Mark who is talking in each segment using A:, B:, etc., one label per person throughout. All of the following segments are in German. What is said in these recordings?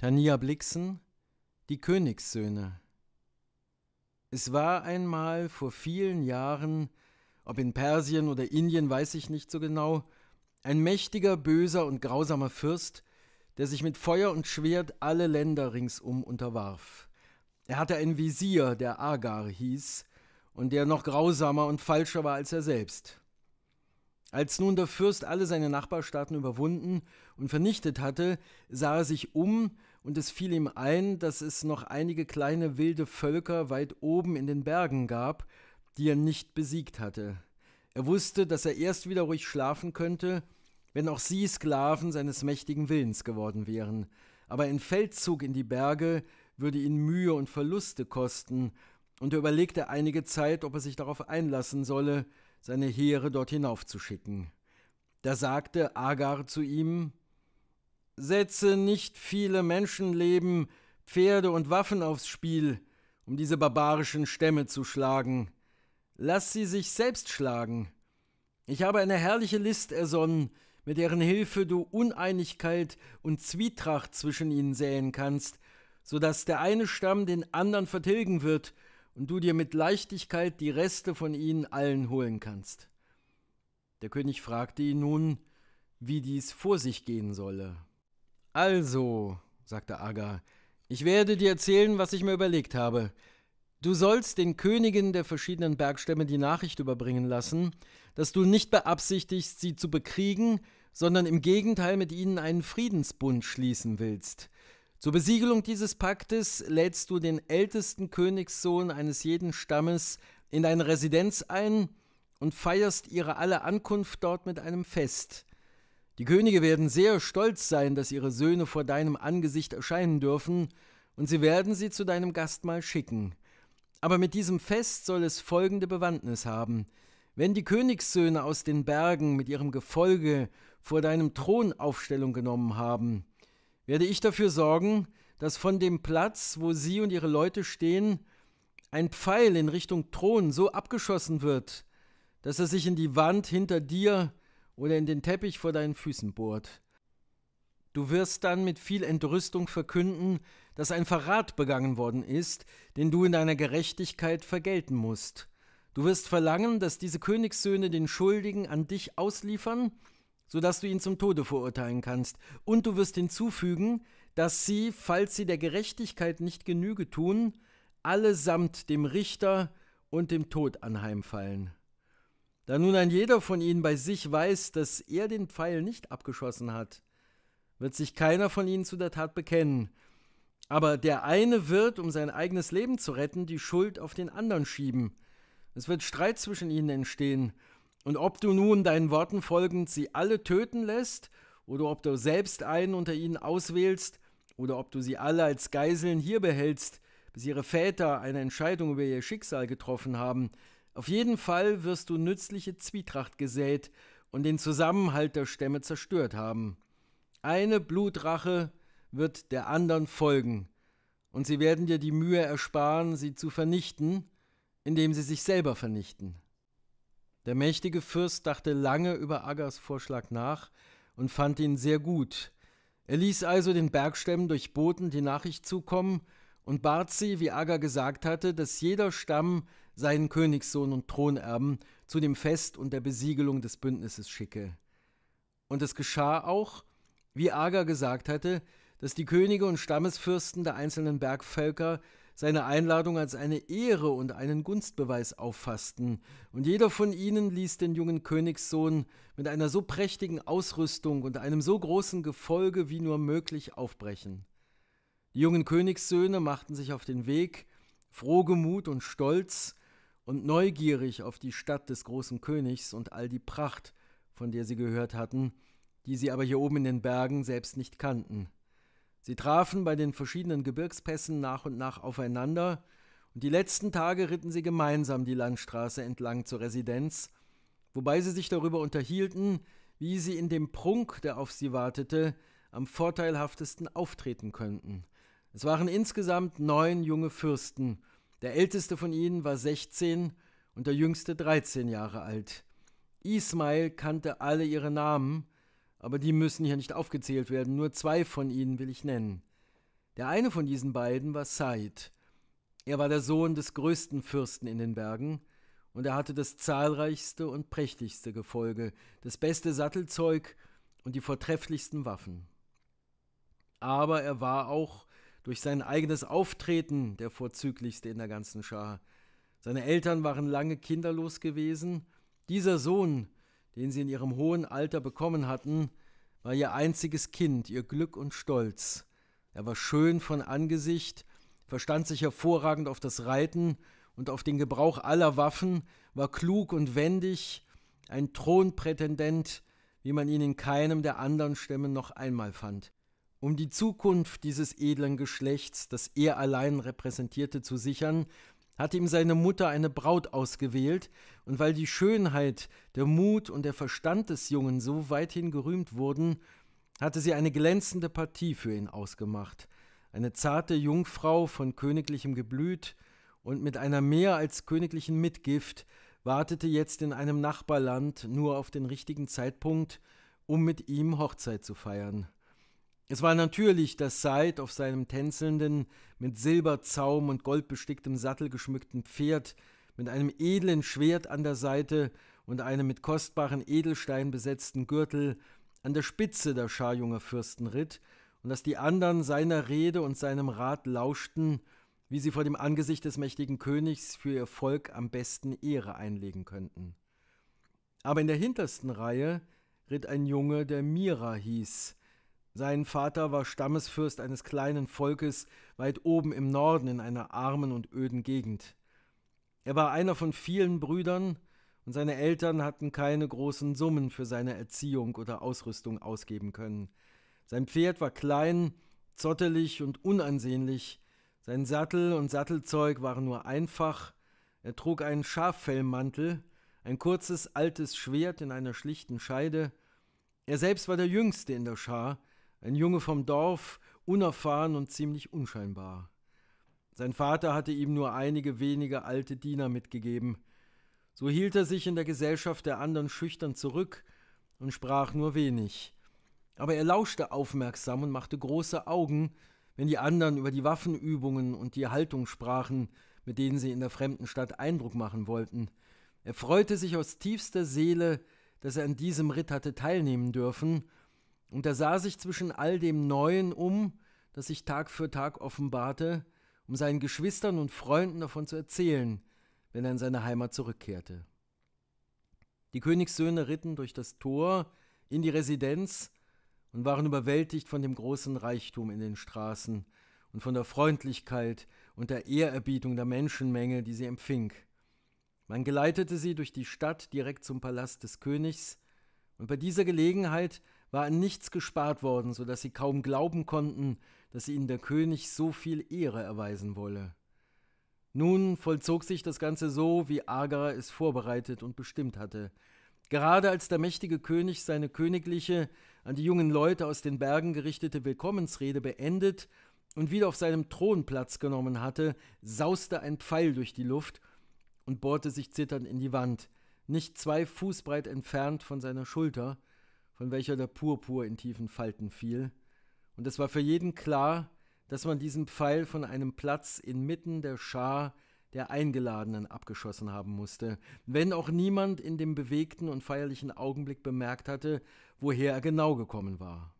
A: Tania Blixen Die Königssöhne Es war einmal vor vielen Jahren, ob in Persien oder Indien, weiß ich nicht so genau, ein mächtiger, böser und grausamer Fürst, der sich mit Feuer und Schwert alle Länder ringsum unterwarf. Er hatte einen Visier, der Agar hieß, und der noch grausamer und falscher war als er selbst. Als nun der Fürst alle seine Nachbarstaaten überwunden und vernichtet hatte, sah er sich um und es fiel ihm ein, dass es noch einige kleine wilde Völker weit oben in den Bergen gab, die er nicht besiegt hatte. Er wusste, dass er erst wieder ruhig schlafen könnte, wenn auch sie Sklaven seines mächtigen Willens geworden wären. Aber ein Feldzug in die Berge würde ihn Mühe und Verluste kosten, und er überlegte einige Zeit, ob er sich darauf einlassen solle, seine Heere dort hinaufzuschicken. Da sagte Agar zu ihm, Setze nicht viele Menschenleben, Pferde und Waffen aufs Spiel, um diese barbarischen Stämme zu schlagen. Lass sie sich selbst schlagen. Ich habe eine herrliche List ersonnen, mit deren Hilfe du Uneinigkeit und Zwietracht zwischen ihnen säen kannst, so dass der eine Stamm den anderen vertilgen wird und du dir mit Leichtigkeit die Reste von ihnen allen holen kannst. Der König fragte ihn nun, wie dies vor sich gehen solle. Also, sagte Aga, ich werde dir erzählen, was ich mir überlegt habe. Du sollst den Königen der verschiedenen Bergstämme die Nachricht überbringen lassen, dass du nicht beabsichtigst, sie zu bekriegen, sondern im Gegenteil mit ihnen einen Friedensbund schließen willst. Zur Besiegelung dieses Paktes lädst du den ältesten Königssohn eines jeden Stammes in deine Residenz ein und feierst ihre alle Ankunft dort mit einem Fest. Die Könige werden sehr stolz sein, dass ihre Söhne vor deinem Angesicht erscheinen dürfen, und sie werden sie zu deinem Gastmahl schicken. Aber mit diesem Fest soll es folgende Bewandtnis haben. Wenn die Königssöhne aus den Bergen mit ihrem Gefolge vor deinem Thron Aufstellung genommen haben, werde ich dafür sorgen, dass von dem Platz, wo sie und ihre Leute stehen, ein Pfeil in Richtung Thron so abgeschossen wird, dass er sich in die Wand hinter dir oder in den Teppich vor deinen Füßen bohrt. Du wirst dann mit viel Entrüstung verkünden, dass ein Verrat begangen worden ist, den du in deiner Gerechtigkeit vergelten musst. Du wirst verlangen, dass diese Königssöhne den Schuldigen an dich ausliefern, sodass du ihn zum Tode verurteilen kannst, und du wirst hinzufügen, dass sie, falls sie der Gerechtigkeit nicht Genüge tun, allesamt dem Richter und dem Tod anheimfallen. Da nun ein jeder von ihnen bei sich weiß, dass er den Pfeil nicht abgeschossen hat, wird sich keiner von ihnen zu der Tat bekennen. Aber der eine wird, um sein eigenes Leben zu retten, die Schuld auf den anderen schieben. Es wird Streit zwischen ihnen entstehen. Und ob du nun deinen Worten folgend sie alle töten lässt, oder ob du selbst einen unter ihnen auswählst, oder ob du sie alle als Geiseln hier behältst, bis ihre Väter eine Entscheidung über ihr Schicksal getroffen haben, auf jeden Fall wirst du nützliche Zwietracht gesät und den Zusammenhalt der Stämme zerstört haben. Eine Blutrache wird der anderen folgen, und sie werden dir die Mühe ersparen, sie zu vernichten, indem sie sich selber vernichten. Der mächtige Fürst dachte lange über Aggers Vorschlag nach und fand ihn sehr gut. Er ließ also den Bergstämmen durch Boten die Nachricht zukommen, und bat sie, wie Aga gesagt hatte, dass jeder Stamm seinen Königssohn und Thronerben zu dem Fest und der Besiegelung des Bündnisses schicke. Und es geschah auch, wie Aga gesagt hatte, dass die Könige und Stammesfürsten der einzelnen Bergvölker seine Einladung als eine Ehre und einen Gunstbeweis auffassten, und jeder von ihnen ließ den jungen Königssohn mit einer so prächtigen Ausrüstung und einem so großen Gefolge wie nur möglich aufbrechen. Die jungen Königssöhne machten sich auf den Weg, frohgemut und stolz und neugierig auf die Stadt des großen Königs und all die Pracht, von der sie gehört hatten, die sie aber hier oben in den Bergen selbst nicht kannten. Sie trafen bei den verschiedenen Gebirgspässen nach und nach aufeinander, und die letzten Tage ritten sie gemeinsam die Landstraße entlang zur Residenz, wobei sie sich darüber unterhielten, wie sie in dem Prunk, der auf sie wartete, am vorteilhaftesten auftreten könnten – es waren insgesamt neun junge Fürsten. Der älteste von ihnen war 16 und der jüngste 13 Jahre alt. Ismail kannte alle ihre Namen, aber die müssen hier nicht aufgezählt werden, nur zwei von ihnen will ich nennen. Der eine von diesen beiden war Said. Er war der Sohn des größten Fürsten in den Bergen, und er hatte das zahlreichste und prächtigste Gefolge, das beste Sattelzeug und die vortrefflichsten Waffen. Aber er war auch durch sein eigenes Auftreten der vorzüglichste in der ganzen Schar. Seine Eltern waren lange kinderlos gewesen. Dieser Sohn, den sie in ihrem hohen Alter bekommen hatten, war ihr einziges Kind, ihr Glück und Stolz. Er war schön von Angesicht, verstand sich hervorragend auf das Reiten und auf den Gebrauch aller Waffen, war klug und wendig, ein Thronprätendent, wie man ihn in keinem der anderen Stämme noch einmal fand. Um die Zukunft dieses edlen Geschlechts, das er allein repräsentierte, zu sichern, hat ihm seine Mutter eine Braut ausgewählt, und weil die Schönheit, der Mut und der Verstand des Jungen so weithin gerühmt wurden, hatte sie eine glänzende Partie für ihn ausgemacht. Eine zarte Jungfrau von königlichem Geblüt und mit einer mehr als königlichen Mitgift wartete jetzt in einem Nachbarland nur auf den richtigen Zeitpunkt, um mit ihm Hochzeit zu feiern. Es war natürlich, dass Said auf seinem tänzelnden, mit Silberzaum und goldbesticktem Sattel geschmückten Pferd, mit einem edlen Schwert an der Seite und einem mit kostbaren Edelsteinen besetzten Gürtel an der Spitze der Schar junger Fürsten ritt und dass die anderen seiner Rede und seinem Rat lauschten, wie sie vor dem Angesicht des mächtigen Königs für ihr Volk am besten Ehre einlegen könnten. Aber in der hintersten Reihe ritt ein Junge, der Mira hieß, sein Vater war Stammesfürst eines kleinen Volkes weit oben im Norden in einer armen und öden Gegend. Er war einer von vielen Brüdern, und seine Eltern hatten keine großen Summen für seine Erziehung oder Ausrüstung ausgeben können. Sein Pferd war klein, zottelig und unansehnlich, sein Sattel und Sattelzeug waren nur einfach, er trug einen Schaffellmantel, ein kurzes altes Schwert in einer schlichten Scheide. Er selbst war der Jüngste in der Schar, ein Junge vom Dorf, unerfahren und ziemlich unscheinbar. Sein Vater hatte ihm nur einige wenige alte Diener mitgegeben. So hielt er sich in der Gesellschaft der anderen schüchtern zurück und sprach nur wenig. Aber er lauschte aufmerksam und machte große Augen, wenn die anderen über die Waffenübungen und die Haltung sprachen, mit denen sie in der fremden Stadt Eindruck machen wollten. Er freute sich aus tiefster Seele, dass er an diesem Ritt hatte teilnehmen dürfen und er sah sich zwischen all dem Neuen um, das sich Tag für Tag offenbarte, um seinen Geschwistern und Freunden davon zu erzählen, wenn er in seine Heimat zurückkehrte. Die Königssöhne ritten durch das Tor in die Residenz und waren überwältigt von dem großen Reichtum in den Straßen und von der Freundlichkeit und der Ehrerbietung der Menschenmenge, die sie empfing. Man geleitete sie durch die Stadt direkt zum Palast des Königs, und bei dieser Gelegenheit war an nichts gespart worden, so dass sie kaum glauben konnten, dass ihnen der König so viel Ehre erweisen wolle. Nun vollzog sich das Ganze so, wie Agar es vorbereitet und bestimmt hatte. Gerade als der mächtige König seine königliche, an die jungen Leute aus den Bergen gerichtete Willkommensrede beendet und wieder auf seinem Thron Platz genommen hatte, sauste ein Pfeil durch die Luft und bohrte sich zitternd in die Wand, nicht zwei Fußbreit entfernt von seiner Schulter, von welcher der Purpur in tiefen Falten fiel, und es war für jeden klar, dass man diesen Pfeil von einem Platz inmitten der Schar der Eingeladenen abgeschossen haben musste, wenn auch niemand in dem bewegten und feierlichen Augenblick bemerkt hatte, woher er genau gekommen war.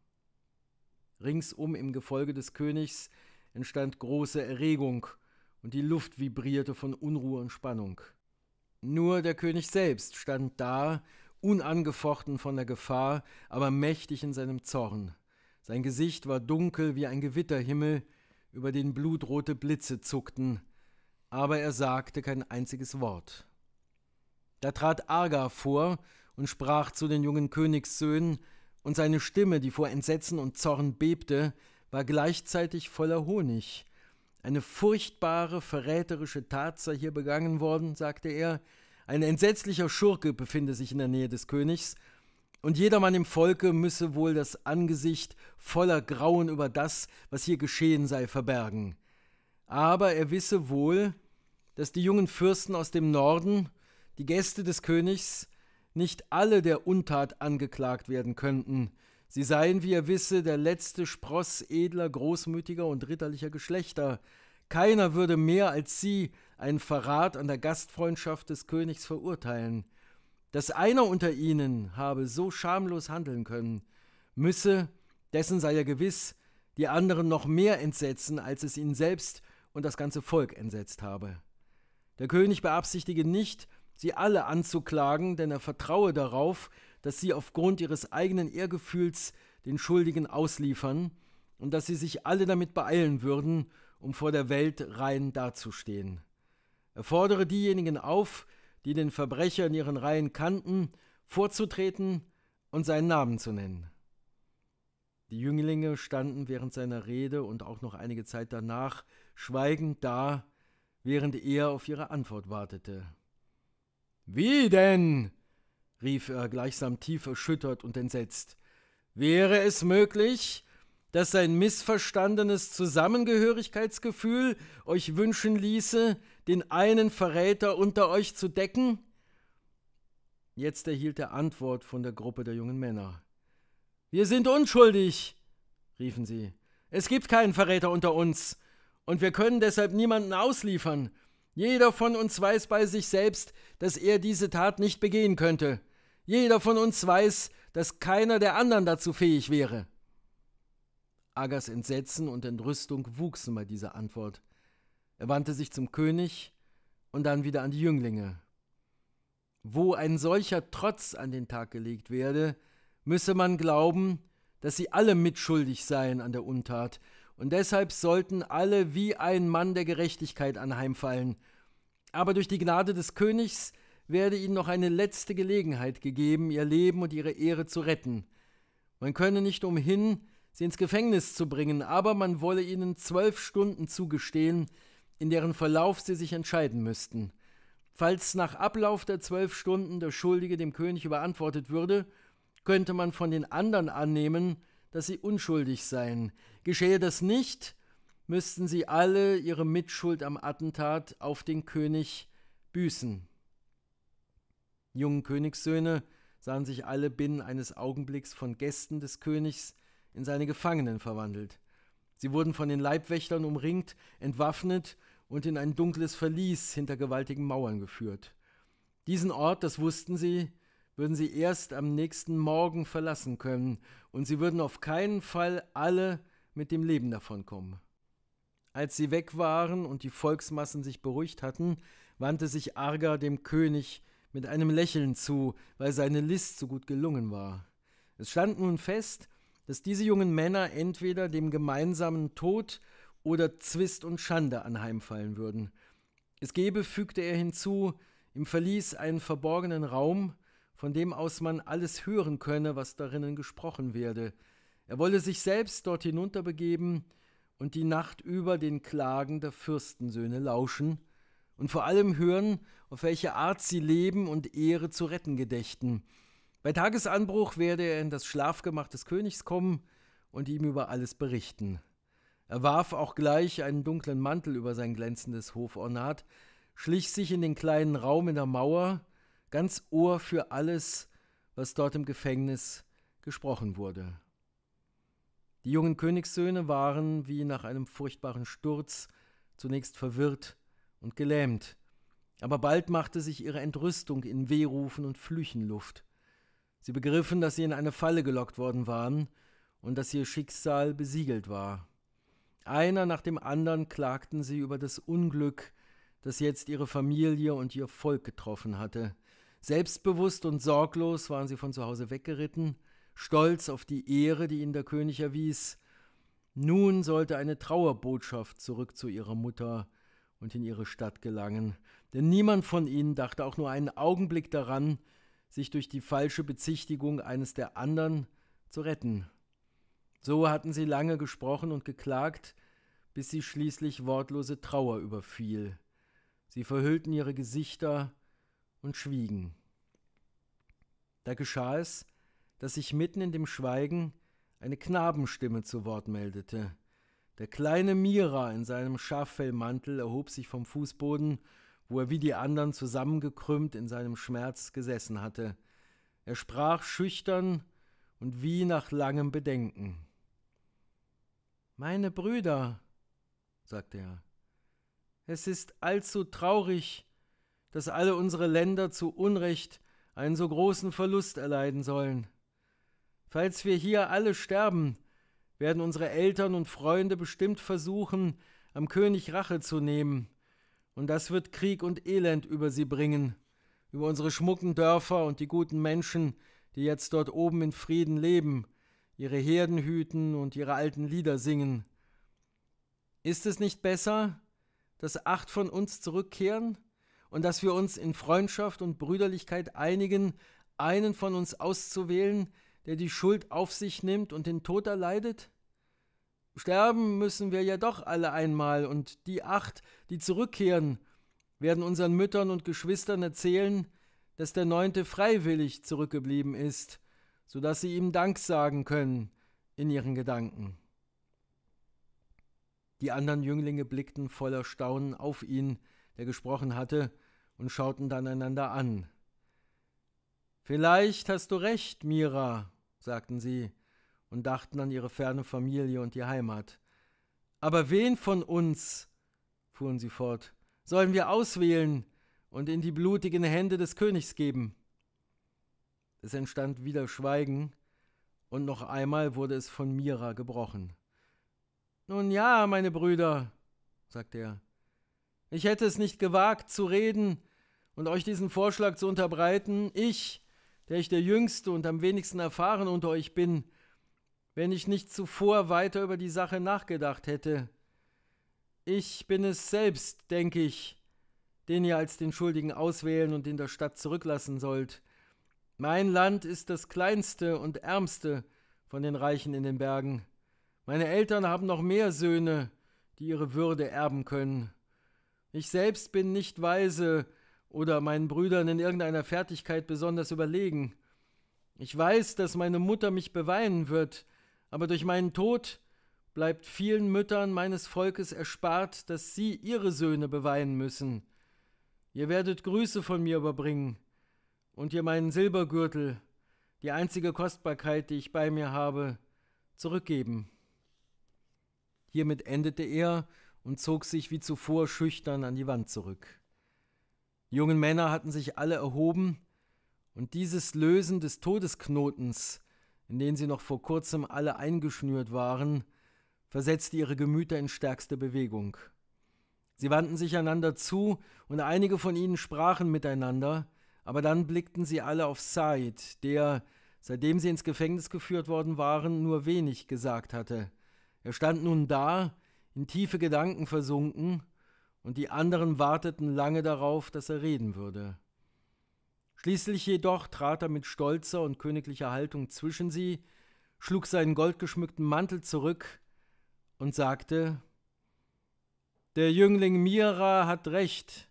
A: Ringsum im Gefolge des Königs entstand große Erregung, und die Luft vibrierte von Unruhe und Spannung. Nur der König selbst stand da unangefochten von der Gefahr, aber mächtig in seinem Zorn. Sein Gesicht war dunkel wie ein Gewitterhimmel, über den blutrote Blitze zuckten, aber er sagte kein einziges Wort. Da trat Arga vor und sprach zu den jungen Königssöhnen, und seine Stimme, die vor Entsetzen und Zorn bebte, war gleichzeitig voller Honig. Eine furchtbare, verräterische Tat sei hier begangen worden, sagte er, ein entsetzlicher Schurke befinde sich in der Nähe des Königs, und jedermann im Volke müsse wohl das Angesicht voller Grauen über das, was hier geschehen sei, verbergen. Aber er wisse wohl, dass die jungen Fürsten aus dem Norden, die Gäste des Königs, nicht alle der Untat angeklagt werden könnten. Sie seien, wie er wisse, der letzte Spross edler, großmütiger und ritterlicher Geschlechter. Keiner würde mehr als sie einen Verrat an der Gastfreundschaft des Königs verurteilen. Dass einer unter ihnen habe so schamlos handeln können, müsse, dessen sei er gewiss, die anderen noch mehr entsetzen, als es ihn selbst und das ganze Volk entsetzt habe. Der König beabsichtige nicht, sie alle anzuklagen, denn er vertraue darauf, dass sie aufgrund ihres eigenen Ehrgefühls den Schuldigen ausliefern und dass sie sich alle damit beeilen würden, um vor der Welt rein dazustehen. Er fordere diejenigen auf, die den Verbrecher in ihren Reihen kannten, vorzutreten und seinen Namen zu nennen. Die Jünglinge standen während seiner Rede und auch noch einige Zeit danach schweigend da, während er auf ihre Antwort wartete. Wie denn? rief er gleichsam tief erschüttert und entsetzt. Wäre es möglich, dass sein missverstandenes Zusammengehörigkeitsgefühl euch wünschen ließe, den einen Verräter unter euch zu decken? Jetzt erhielt er Antwort von der Gruppe der jungen Männer. Wir sind unschuldig, riefen sie. Es gibt keinen Verräter unter uns, und wir können deshalb niemanden ausliefern. Jeder von uns weiß bei sich selbst, dass er diese Tat nicht begehen könnte. Jeder von uns weiß, dass keiner der anderen dazu fähig wäre. Agas Entsetzen und Entrüstung wuchsen bei dieser Antwort. Er wandte sich zum König und dann wieder an die Jünglinge. Wo ein solcher Trotz an den Tag gelegt werde, müsse man glauben, dass sie alle mitschuldig seien an der Untat, und deshalb sollten alle wie ein Mann der Gerechtigkeit anheimfallen. Aber durch die Gnade des Königs werde ihnen noch eine letzte Gelegenheit gegeben, ihr Leben und ihre Ehre zu retten. Man könne nicht umhin, sie ins Gefängnis zu bringen, aber man wolle ihnen zwölf Stunden zugestehen, in deren Verlauf sie sich entscheiden müssten. Falls nach Ablauf der zwölf Stunden der Schuldige dem König überantwortet würde, könnte man von den anderen annehmen, dass sie unschuldig seien. Geschehe das nicht, müssten sie alle ihre Mitschuld am Attentat auf den König büßen. Die jungen Königssöhne sahen sich alle binnen eines Augenblicks von Gästen des Königs in seine Gefangenen verwandelt. Sie wurden von den Leibwächtern umringt, entwaffnet und in ein dunkles Verlies hinter gewaltigen Mauern geführt. Diesen Ort, das wussten sie, würden sie erst am nächsten Morgen verlassen können, und sie würden auf keinen Fall alle mit dem Leben davonkommen. Als sie weg waren und die Volksmassen sich beruhigt hatten, wandte sich Arga dem König mit einem Lächeln zu, weil seine List so gut gelungen war. Es stand nun fest, dass diese jungen Männer entweder dem gemeinsamen Tod oder Zwist und Schande anheimfallen würden. Es gebe, fügte er hinzu, im Verlies einen verborgenen Raum, von dem aus man alles hören könne, was darinnen gesprochen werde. Er wolle sich selbst dort hinunterbegeben und die Nacht über den Klagen der Fürstensöhne lauschen und vor allem hören, auf welche Art sie Leben und Ehre zu retten gedächten bei Tagesanbruch werde er in das Schlafgemach des Königs kommen und ihm über alles berichten. Er warf auch gleich einen dunklen Mantel über sein glänzendes Hofornat, schlich sich in den kleinen Raum in der Mauer, ganz Ohr für alles, was dort im Gefängnis gesprochen wurde. Die jungen Königssöhne waren, wie nach einem furchtbaren Sturz, zunächst verwirrt und gelähmt, aber bald machte sich ihre Entrüstung in Wehrufen und Flüchen Luft. Sie begriffen, dass sie in eine Falle gelockt worden waren und dass ihr Schicksal besiegelt war. Einer nach dem anderen klagten sie über das Unglück, das jetzt ihre Familie und ihr Volk getroffen hatte. Selbstbewusst und sorglos waren sie von zu Hause weggeritten, stolz auf die Ehre, die ihnen der König erwies. Nun sollte eine Trauerbotschaft zurück zu ihrer Mutter und in ihre Stadt gelangen, denn niemand von ihnen dachte auch nur einen Augenblick daran, sich durch die falsche Bezichtigung eines der anderen zu retten. So hatten sie lange gesprochen und geklagt, bis sie schließlich wortlose Trauer überfiel. Sie verhüllten ihre Gesichter und schwiegen. Da geschah es, dass sich mitten in dem Schweigen eine Knabenstimme zu Wort meldete. Der kleine Mira in seinem Schaffellmantel erhob sich vom Fußboden wo er wie die anderen zusammengekrümmt in seinem Schmerz gesessen hatte. Er sprach schüchtern und wie nach langem Bedenken. Meine Brüder, sagte er, es ist allzu traurig, dass alle unsere Länder zu Unrecht einen so großen Verlust erleiden sollen. Falls wir hier alle sterben, werden unsere Eltern und Freunde bestimmt versuchen, am König Rache zu nehmen, und das wird Krieg und Elend über sie bringen, über unsere schmucken Dörfer und die guten Menschen, die jetzt dort oben in Frieden leben, ihre Herden hüten und ihre alten Lieder singen. Ist es nicht besser, dass acht von uns zurückkehren und dass wir uns in Freundschaft und Brüderlichkeit einigen, einen von uns auszuwählen, der die Schuld auf sich nimmt und den Tod erleidet? Sterben müssen wir ja doch alle einmal, und die acht, die zurückkehren, werden unseren Müttern und Geschwistern erzählen, dass der Neunte freiwillig zurückgeblieben ist, so dass sie ihm Dank sagen können in ihren Gedanken. Die anderen Jünglinge blickten voller Staunen auf ihn, der gesprochen hatte, und schauten dann einander an. Vielleicht hast du recht, Mira, sagten sie, und dachten an ihre ferne Familie und die Heimat. Aber wen von uns, fuhren sie fort, sollen wir auswählen und in die blutigen Hände des Königs geben? Es entstand wieder Schweigen, und noch einmal wurde es von Mira gebrochen. Nun ja, meine Brüder, sagte er, ich hätte es nicht gewagt zu reden und euch diesen Vorschlag zu unterbreiten, ich, der ich der jüngste und am wenigsten erfahren unter euch bin, wenn ich nicht zuvor weiter über die Sache nachgedacht hätte. Ich bin es selbst, denke ich, den ihr als den Schuldigen auswählen und in der Stadt zurücklassen sollt. Mein Land ist das kleinste und ärmste von den Reichen in den Bergen. Meine Eltern haben noch mehr Söhne, die ihre Würde erben können. Ich selbst bin nicht weise oder meinen Brüdern in irgendeiner Fertigkeit besonders überlegen. Ich weiß, dass meine Mutter mich beweinen wird, aber durch meinen Tod bleibt vielen Müttern meines Volkes erspart, dass sie ihre Söhne beweinen müssen. Ihr werdet Grüße von mir überbringen und ihr meinen Silbergürtel, die einzige Kostbarkeit, die ich bei mir habe, zurückgeben. Hiermit endete er und zog sich wie zuvor schüchtern an die Wand zurück. Die jungen Männer hatten sich alle erhoben, und dieses Lösen des Todesknotens in denen sie noch vor kurzem alle eingeschnürt waren, versetzte ihre Gemüter in stärkste Bewegung. Sie wandten sich einander zu, und einige von ihnen sprachen miteinander, aber dann blickten sie alle auf Said, der, seitdem sie ins Gefängnis geführt worden waren, nur wenig gesagt hatte. Er stand nun da, in tiefe Gedanken versunken, und die anderen warteten lange darauf, dass er reden würde. Schließlich jedoch trat er mit stolzer und königlicher Haltung zwischen sie, schlug seinen goldgeschmückten Mantel zurück und sagte Der Jüngling Mira hat recht.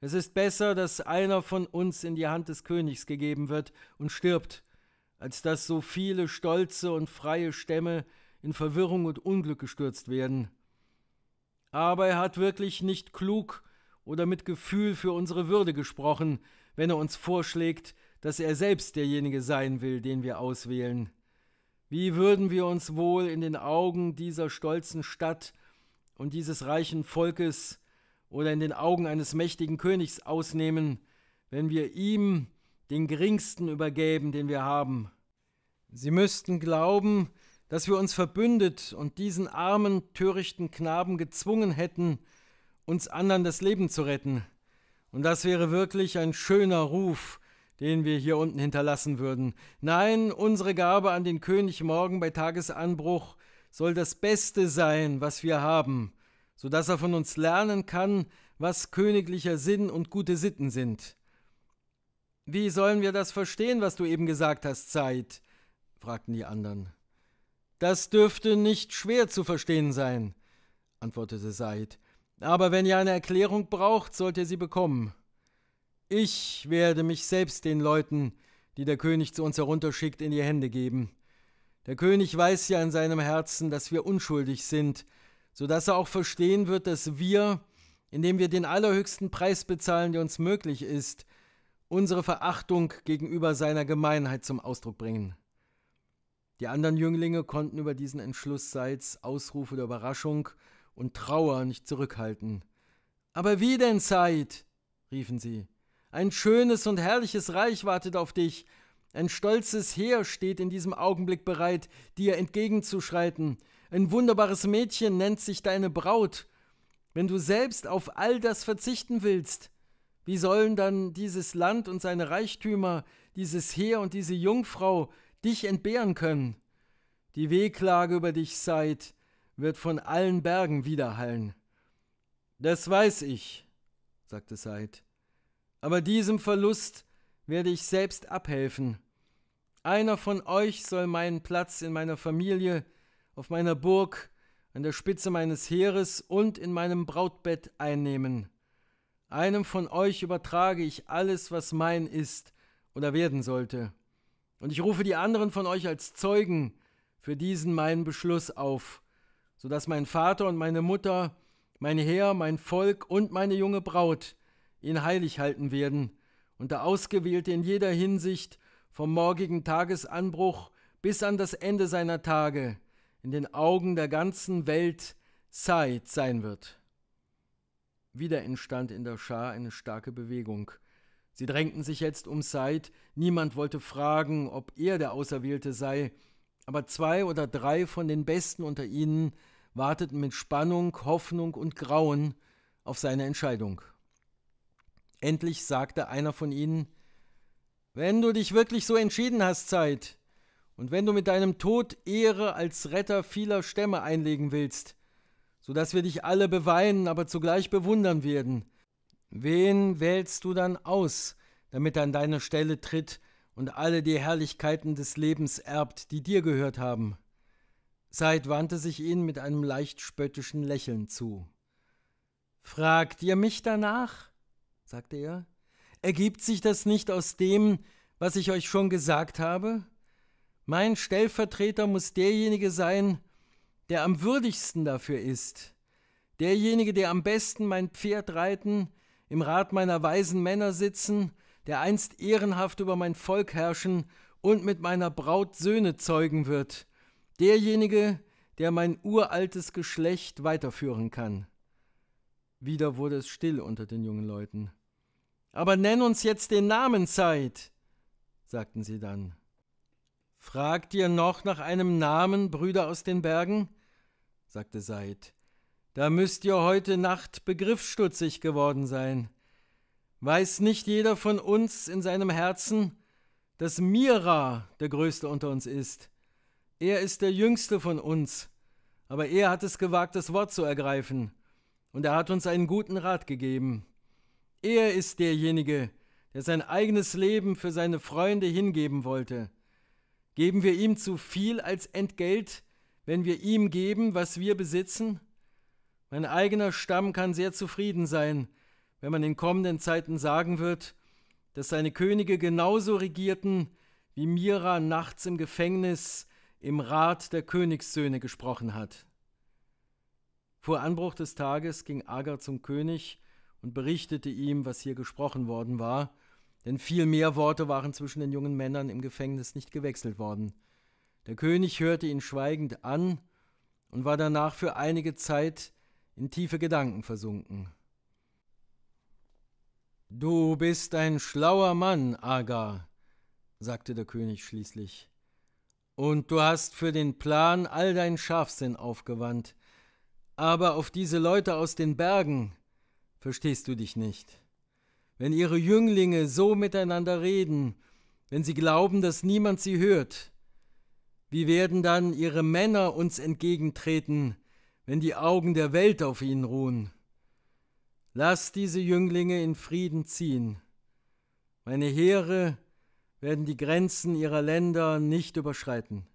A: Es ist besser, dass einer von uns in die Hand des Königs gegeben wird und stirbt, als dass so viele stolze und freie Stämme in Verwirrung und Unglück gestürzt werden. Aber er hat wirklich nicht klug oder mit Gefühl für unsere Würde gesprochen, wenn er uns vorschlägt, dass er selbst derjenige sein will, den wir auswählen. Wie würden wir uns wohl in den Augen dieser stolzen Stadt und dieses reichen Volkes oder in den Augen eines mächtigen Königs ausnehmen, wenn wir ihm den geringsten übergeben, den wir haben. Sie müssten glauben, dass wir uns verbündet und diesen armen, törichten Knaben gezwungen hätten, uns anderen das Leben zu retten. Und das wäre wirklich ein schöner Ruf, den wir hier unten hinterlassen würden. Nein, unsere Gabe an den König morgen bei Tagesanbruch soll das Beste sein, was wir haben, so dass er von uns lernen kann, was königlicher Sinn und gute Sitten sind. Wie sollen wir das verstehen, was du eben gesagt hast, Zeit? fragten die anderen. Das dürfte nicht schwer zu verstehen sein, antwortete Said. Aber wenn ihr eine Erklärung braucht, sollt ihr sie bekommen. Ich werde mich selbst den Leuten, die der König zu uns herunterschickt, in die Hände geben. Der König weiß ja in seinem Herzen, dass wir unschuldig sind, so dass er auch verstehen wird, dass wir, indem wir den allerhöchsten Preis bezahlen, der uns möglich ist, unsere Verachtung gegenüber seiner Gemeinheit zum Ausdruck bringen. Die anderen Jünglinge konnten über diesen Entschluss Seitz Ausrufe der Überraschung und Trauer nicht zurückhalten. Aber wie denn, Said? riefen sie. Ein schönes und herrliches Reich wartet auf dich. Ein stolzes Heer steht in diesem Augenblick bereit, dir entgegenzuschreiten. Ein wunderbares Mädchen nennt sich deine Braut. Wenn du selbst auf all das verzichten willst, wie sollen dann dieses Land und seine Reichtümer, dieses Heer und diese Jungfrau dich entbehren können? Die Wehklage über dich Said, wird von allen Bergen widerhallen. Das weiß ich, sagte Said. Aber diesem Verlust werde ich selbst abhelfen. Einer von euch soll meinen Platz in meiner Familie, auf meiner Burg, an der Spitze meines Heeres und in meinem Brautbett einnehmen. Einem von euch übertrage ich alles, was mein ist oder werden sollte. Und ich rufe die anderen von euch als Zeugen für diesen meinen Beschluss auf sodass mein Vater und meine Mutter, mein Heer, mein Volk und meine junge Braut ihn heilig halten werden, und der Ausgewählte in jeder Hinsicht vom morgigen Tagesanbruch bis an das Ende seiner Tage in den Augen der ganzen Welt Zeit sein wird. Wieder entstand in der Schar eine starke Bewegung. Sie drängten sich jetzt um Zeit, niemand wollte fragen, ob er der Auserwählte sei, aber zwei oder drei von den Besten unter ihnen warteten mit Spannung, Hoffnung und Grauen auf seine Entscheidung. Endlich sagte einer von ihnen, wenn du dich wirklich so entschieden hast, Zeit, und wenn du mit deinem Tod Ehre als Retter vieler Stämme einlegen willst, so dass wir dich alle beweinen, aber zugleich bewundern werden, wen wählst du dann aus, damit er an deine Stelle tritt und alle die Herrlichkeiten des Lebens erbt, die dir gehört haben. Said wandte sich ihnen mit einem leicht spöttischen Lächeln zu. Fragt ihr mich danach? sagte er. Ergibt sich das nicht aus dem, was ich euch schon gesagt habe? Mein Stellvertreter muss derjenige sein, der am würdigsten dafür ist, derjenige, der am besten mein Pferd reiten, im Rat meiner weisen Männer sitzen der einst ehrenhaft über mein Volk herrschen und mit meiner Braut Söhne zeugen wird, derjenige, der mein uraltes Geschlecht weiterführen kann. Wieder wurde es still unter den jungen Leuten. Aber nenn uns jetzt den Namen, Zeit, sagten sie dann. Fragt ihr noch nach einem Namen, Brüder aus den Bergen? sagte Seid. Da müsst ihr heute Nacht begriffsstutzig geworden sein. Weiß nicht jeder von uns in seinem Herzen, dass Mira der Größte unter uns ist? Er ist der Jüngste von uns, aber er hat es gewagt, das Wort zu ergreifen, und er hat uns einen guten Rat gegeben. Er ist derjenige, der sein eigenes Leben für seine Freunde hingeben wollte. Geben wir ihm zu viel als Entgelt, wenn wir ihm geben, was wir besitzen? Mein eigener Stamm kann sehr zufrieden sein, wenn man in kommenden Zeiten sagen wird, dass seine Könige genauso regierten, wie Mira nachts im Gefängnis im Rat der Königssöhne gesprochen hat. Vor Anbruch des Tages ging Agar zum König und berichtete ihm, was hier gesprochen worden war, denn viel mehr Worte waren zwischen den jungen Männern im Gefängnis nicht gewechselt worden. Der König hörte ihn schweigend an und war danach für einige Zeit in tiefe Gedanken versunken. Du bist ein schlauer Mann, Aga, sagte der König schließlich, und du hast für den Plan all deinen Scharfsinn aufgewandt, aber auf diese Leute aus den Bergen verstehst du dich nicht. Wenn ihre Jünglinge so miteinander reden, wenn sie glauben, dass niemand sie hört, wie werden dann ihre Männer uns entgegentreten, wenn die Augen der Welt auf ihnen ruhen? Lass diese Jünglinge in Frieden ziehen. Meine Heere werden die Grenzen ihrer Länder nicht überschreiten.